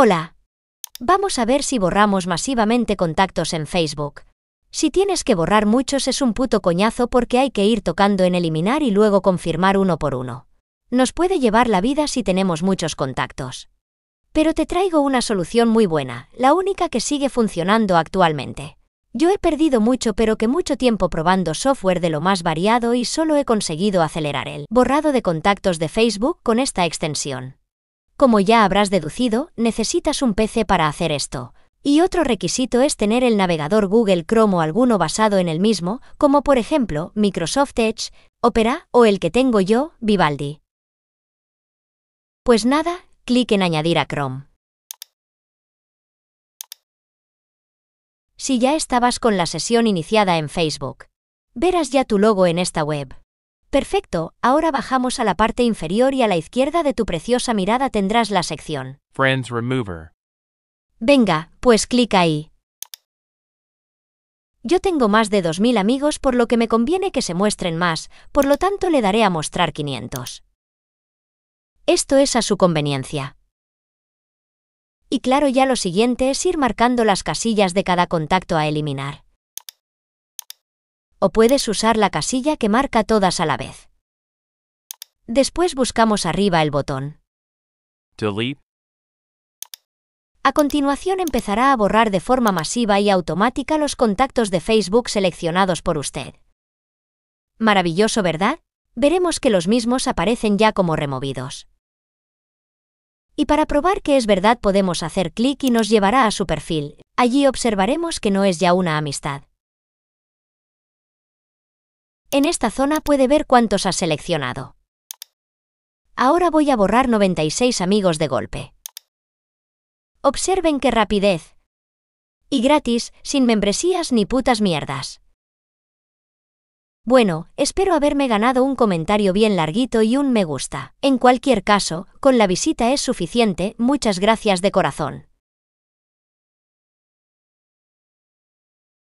Hola. Vamos a ver si borramos masivamente contactos en Facebook. Si tienes que borrar muchos es un puto coñazo porque hay que ir tocando en eliminar y luego confirmar uno por uno. Nos puede llevar la vida si tenemos muchos contactos. Pero te traigo una solución muy buena, la única que sigue funcionando actualmente. Yo he perdido mucho pero que mucho tiempo probando software de lo más variado y solo he conseguido acelerar el borrado de contactos de Facebook con esta extensión. Como ya habrás deducido, necesitas un PC para hacer esto. Y otro requisito es tener el navegador Google Chrome o alguno basado en el mismo, como por ejemplo Microsoft Edge, Opera o el que tengo yo, Vivaldi. Pues nada, clic en Añadir a Chrome. Si ya estabas con la sesión iniciada en Facebook, verás ya tu logo en esta web. Perfecto, ahora bajamos a la parte inferior y a la izquierda de tu preciosa mirada tendrás la sección. Friends Remover. Venga, pues clic ahí. Yo tengo más de 2.000 amigos por lo que me conviene que se muestren más, por lo tanto le daré a mostrar 500. Esto es a su conveniencia. Y claro, ya lo siguiente es ir marcando las casillas de cada contacto a eliminar o puedes usar la casilla que marca todas a la vez. Después buscamos arriba el botón. A continuación empezará a borrar de forma masiva y automática los contactos de Facebook seleccionados por usted. Maravilloso, ¿verdad? Veremos que los mismos aparecen ya como removidos. Y para probar que es verdad podemos hacer clic y nos llevará a su perfil. Allí observaremos que no es ya una amistad. En esta zona puede ver cuántos ha seleccionado. Ahora voy a borrar 96 amigos de golpe. Observen qué rapidez. Y gratis, sin membresías ni putas mierdas. Bueno, espero haberme ganado un comentario bien larguito y un me gusta. En cualquier caso, con la visita es suficiente, muchas gracias de corazón.